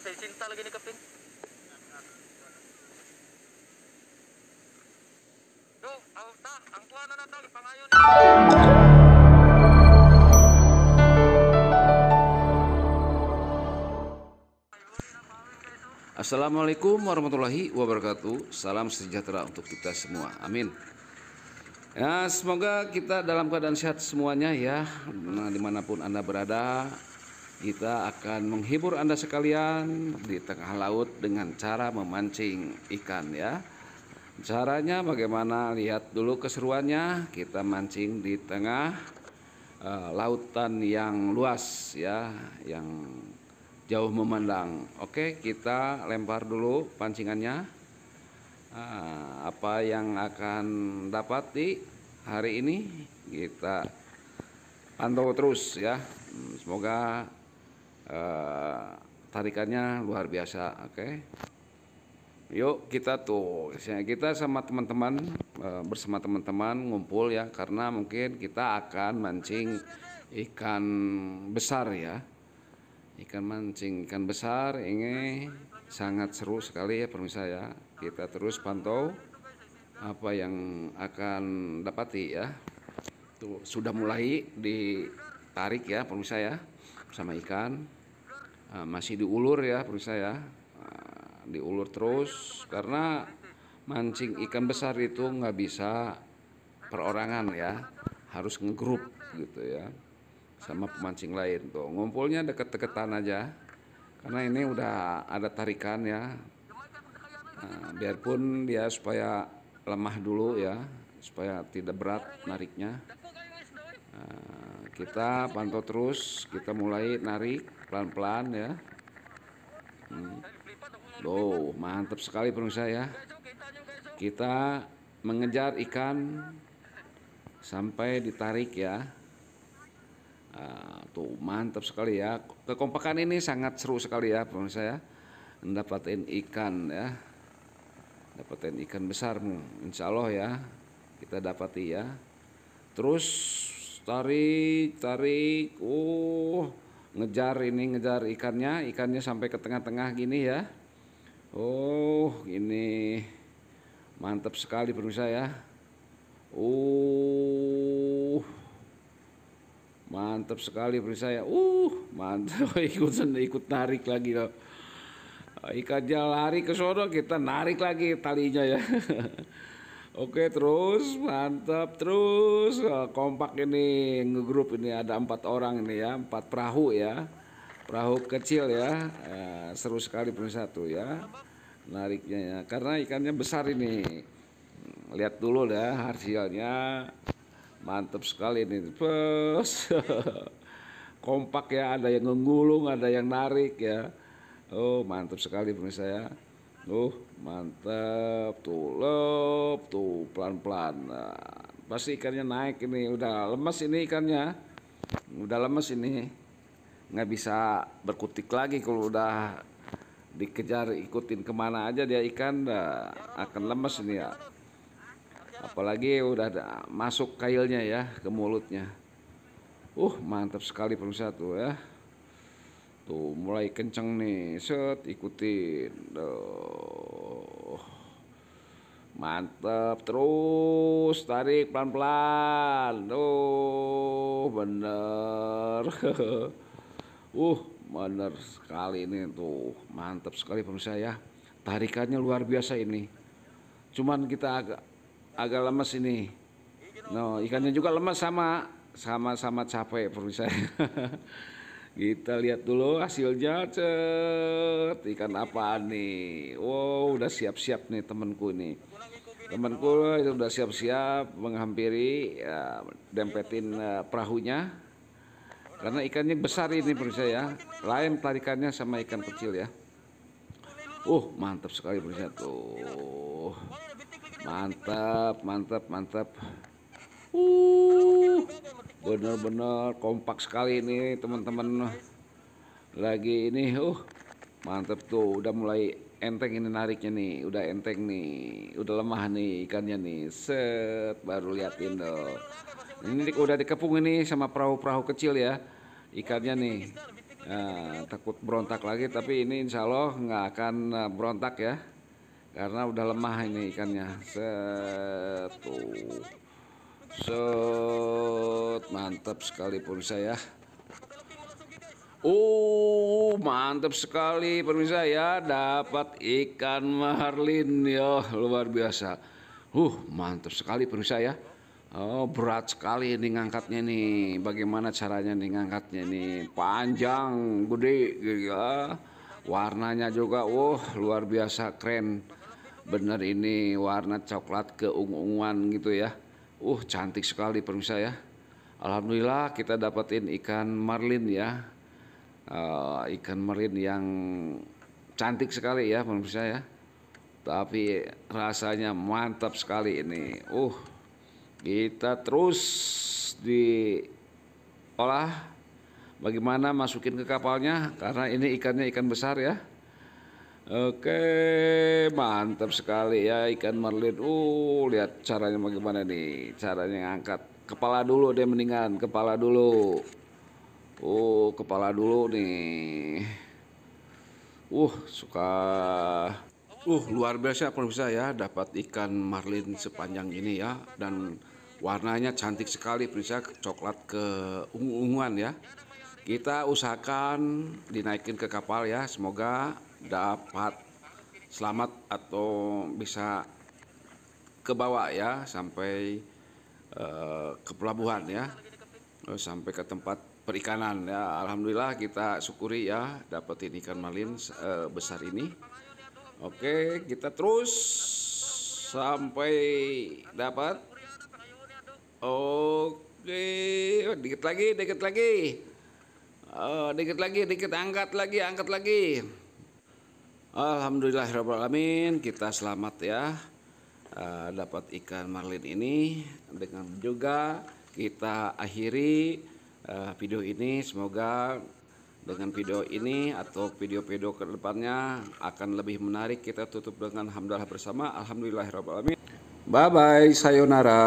Saya cinta lagi ni Kapin. Do, aw ta, ang anak na natang pangayon. Assalamualaikum warahmatullahi wabarakatuh. Salam sejahtera untuk kita semua. Amin. Ya, semoga kita dalam keadaan sehat semuanya ya, dimanapun anda berada kita akan menghibur Anda sekalian di tengah laut dengan cara memancing ikan ya. Caranya bagaimana? Lihat dulu keseruannya. Kita mancing di tengah uh, lautan yang luas ya, yang jauh memandang. Oke, kita lempar dulu pancingannya. Uh, apa yang akan dapat di hari ini? Kita pantau terus ya. Semoga uh, tarikannya luar biasa oke okay? yuk kita tuh ya, kita sama teman-teman eh, bersama teman-teman ngumpul ya karena mungkin kita akan mancing ikan besar ya ikan mancing ikan besar ini sangat seru sekali ya pemirsa ya kita terus pantau apa yang akan dapati ya tuh sudah mulai ditarik ya pemirsa ya sama ikan Eh, masih diulur ya perusahaan saya eh, diulur terus karena mancing ikan besar itu nggak bisa perorangan ya harus ngegrup gitu ya sama pemancing lain tuh ngumpulnya deket-deketan aja karena ini udah ada tarikan ya nah, biarpun dia supaya lemah dulu ya supaya tidak berat nariknya Eh, kita pantau terus, kita mulai narik pelan-pelan ya. Hmm. Loh, mantap sekali pemirsa ya. Kita mengejar ikan sampai ditarik ya. Uh, tuh mantap sekali ya. Kekompakan ini sangat seru sekali ya pemirsa ya. Mendapatkan ikan ya. Dapatin ikan besar, hmm, insya Allah ya kita dapati ya. Terus tarik tarik uh, ngejar ini ngejar ikannya ikannya sampai ke tengah-tengah gini ya oh ini mantap sekali pemirsa ya uh mantap sekali pemirsa ya uh mantap ikut ikut tarik lagi loh ikannya lari ke sana kita narik lagi talinya ya Oke terus mantap terus eh, kompak ini ngegrup ini ada empat orang ini ya empat perahu ya perahu kecil ya, eh, seru sekali satu ya nariknya ya karena ikannya besar ini lihat dulu ya hasilnya mantap sekali ini terus kompak ya ada yang ngegulung ada yang narik ya oh mantap sekali pemirsa ya Tuh, mantap. Tuh, lop. Tuh, pelan-pelan. Nah, pasti ikannya naik ini. Udah lemes ini ikannya. Udah lemes ini. Nggak bisa berkutik lagi kalau udah dikejar ikutin kemana aja dia ikan. Nah, akan lemes ini ya. Apalagi udah masuk kailnya ya ke mulutnya. Uh, mantap sekali pemirsa tuh ya tuh mulai kenceng nih set ikutin Duh. mantap terus tarik pelan-pelan tuh bener uh bener sekali ini tuh mantap sekali pemirsa ya tarikannya luar biasa ini cuman kita agak agak lemes ini no nah, ikannya juga lemes sama sama-sama capek pemirsa Kita lihat dulu hasil cet. Ikan apa nih? Wow, udah siap-siap nih temanku ini. Temanku itu udah siap-siap menghampiri ya, dempetin uh, perahunya. Karena ikannya besar ini pemirsa ya. Lain tarikannya sama ikan kecil ya. Uh, mantap sekali pemirsa tuh. Mantap, mantap, mantap. Uh, bener-bener kompak sekali ini teman-teman. Lagi ini, uh, mantep tuh. Udah mulai enteng ini nariknya nih. Udah enteng nih. Udah lemah nih ikannya nih. Set, baru liatin dong. Ini udah dikepung ini sama perahu-perahu kecil ya ikannya nih. Nah, takut berontak lagi, tapi ini insya Allah nggak akan eh, berontak ya, karena udah lemah ini ikannya. Set tuh. Set, mantap sekali pemirsa ya. Oh, uh, mantap sekali pemirsa ya, dapat ikan marlin ya, luar biasa. Uh, mantap sekali pemirsa ya. Oh, berat sekali ini ngangkatnya nih. Bagaimana caranya nih ngangkatnya nih? Panjang, gede, gitu ya. Warnanya juga, wah, uh, oh, luar biasa keren. Bener ini warna coklat keunguan gitu ya. Uh cantik sekali pemirsa ya. Alhamdulillah kita dapetin ikan marlin ya. Uh, ikan marlin yang cantik sekali ya pemirsa ya. Tapi rasanya mantap sekali ini. Uh kita terus diolah bagaimana masukin ke kapalnya karena ini ikannya ikan besar ya. Oke, mantap sekali ya ikan marlin. Uh, lihat caranya bagaimana nih? Caranya ngangkat kepala dulu deh mendingan, kepala dulu. Uh, kepala dulu nih. Uh, suka. Uh, luar biasa bisa ya dapat ikan marlin sepanjang ini ya dan warnanya cantik sekali pemirsa coklat ke ungu-unguan ya. Kita usahakan dinaikin ke kapal ya, semoga dapat selamat atau bisa ke bawah ya sampai uh, ke pelabuhan ya eh, sampai ke tempat perikanan ya alhamdulillah kita syukuri ya dapetin ikan malin uh, besar ini oke kita terus sampai dapat oke dikit lagi dikit lagi uh, dikit lagi dikit angkat lagi angkat lagi Alhamdulillahirrahmanirrahim kita selamat ya uh, dapat ikan marlin ini dengan juga kita akhiri uh, video ini semoga dengan video ini atau video-video kedepannya akan lebih menarik kita tutup dengan alhamdulillah bersama Alhamdulillahirrahmanirrahim bye bye sayonara